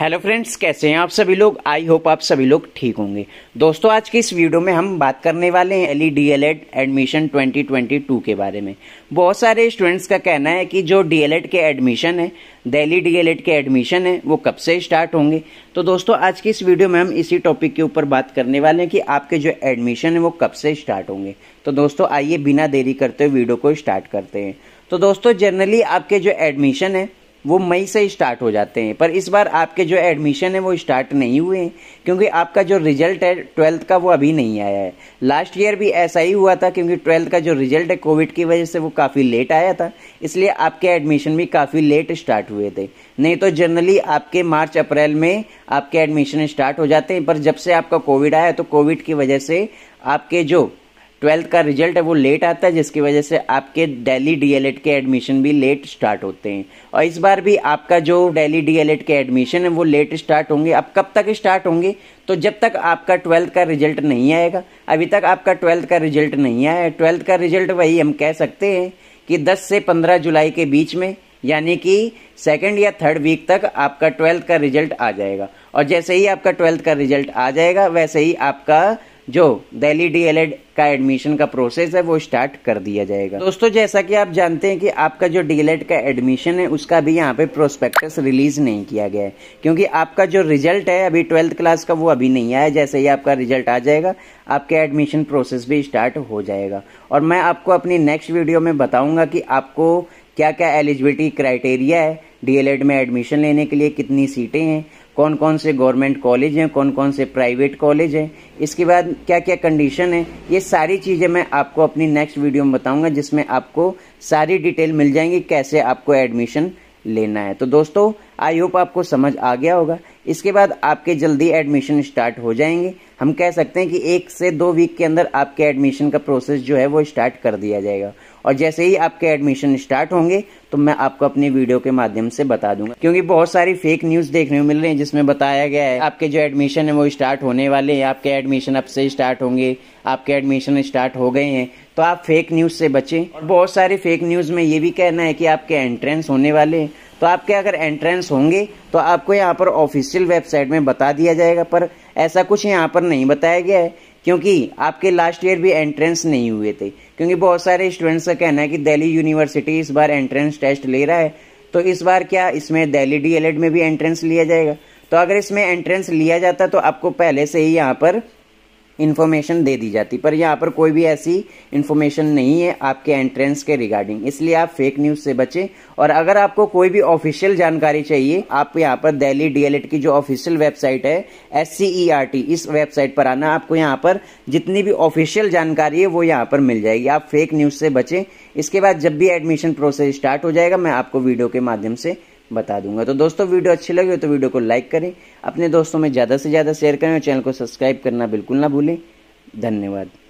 hello friends कैसे हैं आप सभी लोग आई होप आप सभी लोग ठीक होंगे दोस्तों आज की इस वीडियो में हम बात करने वाले हैं L E D El Ed admission 2022 के बारे में बहुत सारे स्टूडेंट्स का कहना है कि जो डी एल एड के एडमिशन है दिल्ली डी एल एड के एडमिशन है वो कब से स्टार्ट होंगे तो दोस्तों आज की इस वीडियो में हम इसी टॉपिक के ऊपर बात करने वाले हैं कि आपके जो एडमिशन है वो कब से स्टार्ट होंगे तो दोस्तों आइए बिना देरी करते हुए वीडियो को स्टार्ट करते हैं तो दोस्तों जनरली आपके जो एडमिशन है वो मई से स्टार्ट हो जाते हैं पर इस बार आपके जो एडमिशन है वो स्टार्ट नहीं हुए हैं क्योंकि आपका जो रिजल्ट है ट्वेल्थ का वो अभी नहीं आया है लास्ट ईयर भी ऐसा ही हुआ था क्योंकि ट्वेल्थ का जो रिजल्ट है कोविड की वजह से वो काफ़ी लेट आया था इसलिए आपके एडमिशन भी काफ़ी लेट स्टार्ट हुए थे नहीं तो जनरली आपके मार्च अप्रैल में आपके एडमिशन स्टार्ट हो जाते हैं पर जब से आपका कोविड आया तो कोविड की वजह से आपके जो ट्वेल्थ का रिजल्ट है वो लेट आता है जिसकी वजह से आपके दिल्ली डीएलएड के एडमिशन भी लेट स्टार्ट होते हैं और इस बार भी आपका जो दिल्ली डीएलएड के एडमिशन है वो लेट स्टार्ट होंगे अब कब तक स्टार्ट होंगे तो जब तक आपका ट्वेल्थ का रिजल्ट नहीं आएगा अभी तक आपका ट्वेल्थ का रिजल्ट नहीं आया ट्वेल्थ का रिजल्ट वही हम कह सकते हैं कि दस से पंद्रह जुलाई के बीच में यानी कि सेकेंड या थर्ड वीक तक आपका ट्वेल्थ का रिजल्ट आ जाएगा और जैसे ही आपका ट्वेल्थ का रिजल्ट आ जाएगा वैसे ही आपका जो दिल्ली डीएलएड का एडमिशन का प्रोसेस है वो स्टार्ट कर दिया जाएगा दोस्तों जैसा कि आप जानते हैं कि आपका जो डीएलएड का एडमिशन है उसका भी यहाँ पे प्रोस्पेक्टस रिलीज नहीं किया गया है क्योंकि आपका जो रिजल्ट है अभी ट्वेल्थ क्लास का वो अभी नहीं आया जैसे ही आपका रिजल्ट आ जाएगा आपके एडमिशन प्रोसेस भी स्टार्ट हो जाएगा और मैं आपको अपनी नेक्स्ट वीडियो में बताऊँगा कि आपको क्या क्या एलिजिबिलिटी क्राइटेरिया है डीएलएड में एडमिशन लेने के लिए कितनी सीटें हैं कौन कौन से गवर्नमेंट कॉलेज हैं कौन कौन से प्राइवेट कॉलेज हैं इसके बाद क्या क्या कंडीशन है ये सारी चीज़ें मैं आपको अपनी नेक्स्ट वीडियो में बताऊंगा जिसमें आपको सारी डिटेल मिल जाएंगी कैसे आपको एडमिशन लेना है तो दोस्तों आई होप आपको समझ आ गया होगा इसके बाद आपके जल्दी एडमिशन स्टार्ट हो जाएंगे हम कह सकते हैं कि एक से दो वीक के अंदर आपके एडमिशन का प्रोसेस जो है वो स्टार्ट कर दिया जाएगा और जैसे ही आपके एडमिशन स्टार्ट होंगे तो मैं आपको अपनी वीडियो के माध्यम से बता दूंगा क्योंकि बहुत सारी फेक न्यूज़ देखने को मिल रही है जिसमें बताया गया है आपके जो एडमिशन है वो स्टार्ट होने वाले हैं आपके एडमिशन अब से स्टार्ट होंगे आपके एडमिशन स्टार्ट हो गए हैं तो आप फेक न्यूज़ से बचें और बहुत सारे फेक न्यूज़ में ये भी कहना है कि आपके एंट्रेंस होने वाले हैं तो आपके अगर एंट्रेंस होंगे तो आपको यहाँ पर ऑफिशियल वेबसाइट में बता दिया जाएगा पर ऐसा कुछ यहाँ पर नहीं बताया गया है क्योंकि आपके लास्ट ईयर भी एंट्रेंस नहीं हुए थे क्योंकि बहुत सारे स्टूडेंट्स का कहना है कि दिल्ली यूनिवर्सिटी इस बार एंट्रेंस टेस्ट ले रहा है तो इस बार क्या इसमें दिल्ली डीएलएड में भी एंट्रेंस लिया जाएगा तो अगर इसमें एंट्रेंस लिया जाता तो आपको पहले से ही यहाँ पर इन्फॉर्मेशन दे दी जाती पर यहाँ पर कोई भी ऐसी इन्फॉर्मेशन नहीं है आपके एंट्रेंस के रिगार्डिंग इसलिए आप फेक न्यूज़ से बचें और अगर आपको कोई भी ऑफिशियल जानकारी चाहिए आप यहाँ पर दिल्ली डीएलएड e की जो ऑफिशियल वेबसाइट है एस e इस वेबसाइट पर आना आपको यहाँ पर जितनी भी ऑफिशियल जानकारी है वो यहाँ पर मिल जाएगी आप फेक न्यूज़ से बचें इसके बाद जब भी एडमिशन प्रोसेस स्टार्ट हो जाएगा मैं आपको वीडियो के माध्यम से बता दूंगा तो दोस्तों वीडियो अच्छी लगे तो वीडियो को लाइक करें अपने दोस्तों में ज़्यादा से ज़्यादा शेयर करें और चैनल को सब्सक्राइब करना बिल्कुल ना भूलें धन्यवाद